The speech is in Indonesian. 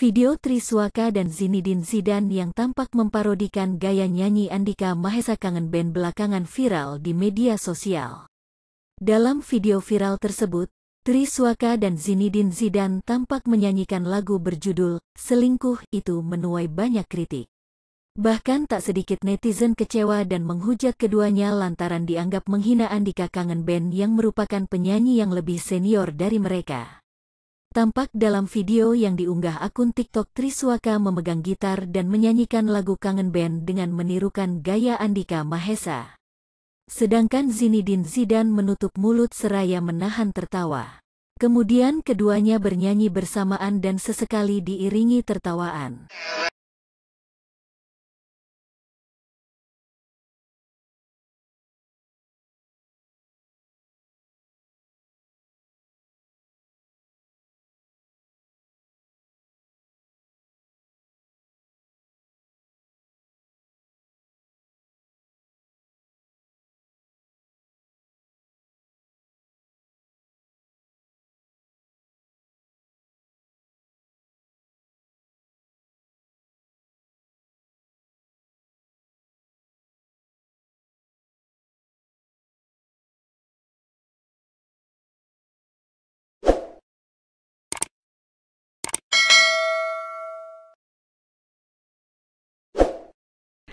Video Triswaka dan Zinedine Zidane yang tampak memparodikan gaya nyanyi Andika Mahesa Kangen Band belakangan viral di media sosial. Dalam video viral tersebut, Triswaka dan Zinedine Zidane tampak menyanyikan lagu berjudul Selingkuh itu menuai banyak kritik. Bahkan tak sedikit netizen kecewa dan menghujat keduanya lantaran dianggap menghina Andika Kangen Band yang merupakan penyanyi yang lebih senior dari mereka. Tampak dalam video yang diunggah akun TikTok Triswaka memegang gitar dan menyanyikan lagu Kangen Band dengan menirukan gaya Andika Mahesa. Sedangkan Zinedine Zidane menutup mulut seraya menahan tertawa. Kemudian keduanya bernyanyi bersamaan dan sesekali diiringi tertawaan.